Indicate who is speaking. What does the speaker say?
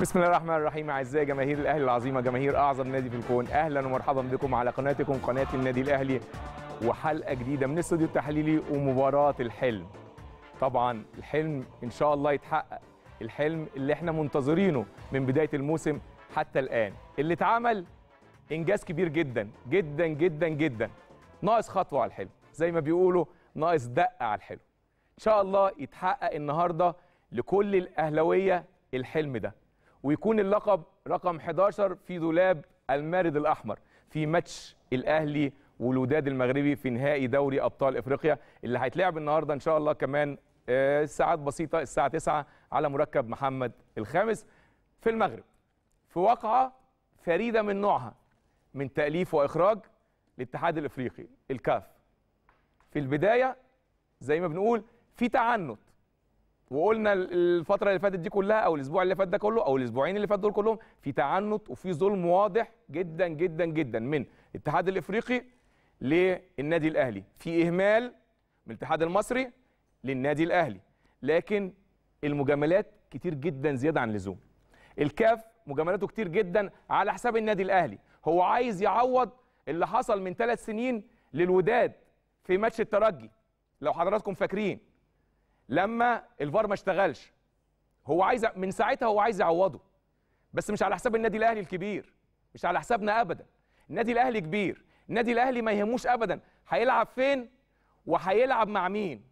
Speaker 1: بسم الله الرحمن الرحيم اعزائي جماهير الاهلي العظيمه جماهير اعظم نادي في الكون اهلا ومرحبا بكم على قناتكم قناه النادي الاهلي وحلقه جديده من الاستوديو التحليلي ومباراه الحلم طبعا الحلم ان شاء الله يتحقق الحلم اللي احنا منتظرينه من بدايه الموسم حتى الان اللي اتعمل انجاز كبير جدا جدا جدا جدا ناقص خطوه على الحلم زي ما بيقولوا ناقص دقه على الحلم ان شاء الله يتحقق النهارده لكل الاهلاويه الحلم ده ويكون اللقب رقم 11 في دولاب المارد الاحمر في ماتش الاهلي والوداد المغربي في نهائي دوري ابطال افريقيا اللي هيتلعب النهارده ان شاء الله كمان آه، ساعات بسيطه الساعه 9 على مركب محمد الخامس في المغرب في واقعه فريده من نوعها من تاليف واخراج الاتحاد الافريقي الكاف في البدايه زي ما بنقول في تعنت وقلنا الفتره اللي فاتت دي كلها او الاسبوع اللي فات ده كله او الاسبوعين اللي فات دول كلهم في تعنت وفي ظلم واضح جدا جدا جدا من الاتحاد الافريقي للنادي الاهلي في اهمال من الاتحاد المصري للنادي الاهلي لكن المجاملات كتير جدا زياده عن اللزوم الكاف مجاملاته كتير جدا على حساب النادي الاهلي هو عايز يعوض اللي حصل من ثلاث سنين للوداد في ماتش الترجي لو حضراتكم فاكرين لما الفار ما اشتغلش هو عايز من ساعتها هو عايز يعوضه بس مش على حساب النادي الاهلي الكبير مش على حسابنا ابدا النادي الاهلي كبير النادي الاهلي ما يهموش ابدا هيلعب فين وهيلعب مع مين